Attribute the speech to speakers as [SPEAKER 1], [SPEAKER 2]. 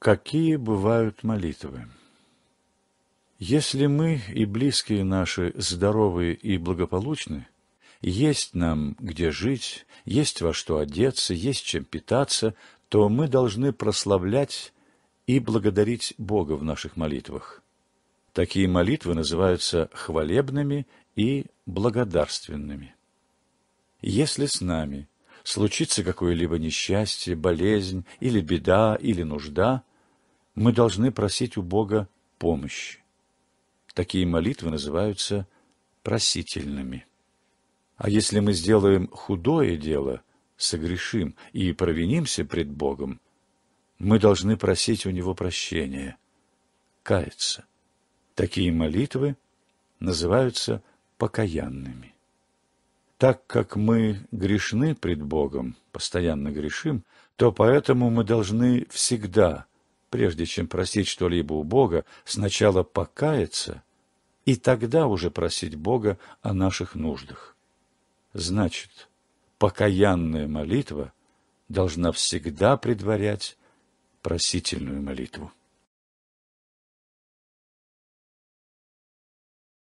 [SPEAKER 1] Какие бывают молитвы? Если мы и близкие наши здоровы и благополучны, есть нам где жить, есть во что одеться, есть чем питаться, то мы должны прославлять и благодарить Бога в наших молитвах. Такие молитвы называются хвалебными и благодарственными. Если с нами случится какое-либо несчастье, болезнь или беда или нужда – мы должны просить у Бога помощи. Такие молитвы называются просительными. А если мы сделаем худое дело, согрешим и провинимся пред Богом, мы должны просить у Него прощения, каяться. Такие молитвы называются покаянными. Так как мы грешны пред Богом, постоянно грешим, то поэтому мы должны всегда – прежде чем просить что-либо у Бога, сначала покаяться и тогда уже просить Бога о наших нуждах. Значит, покаянная молитва должна всегда предварять просительную молитву.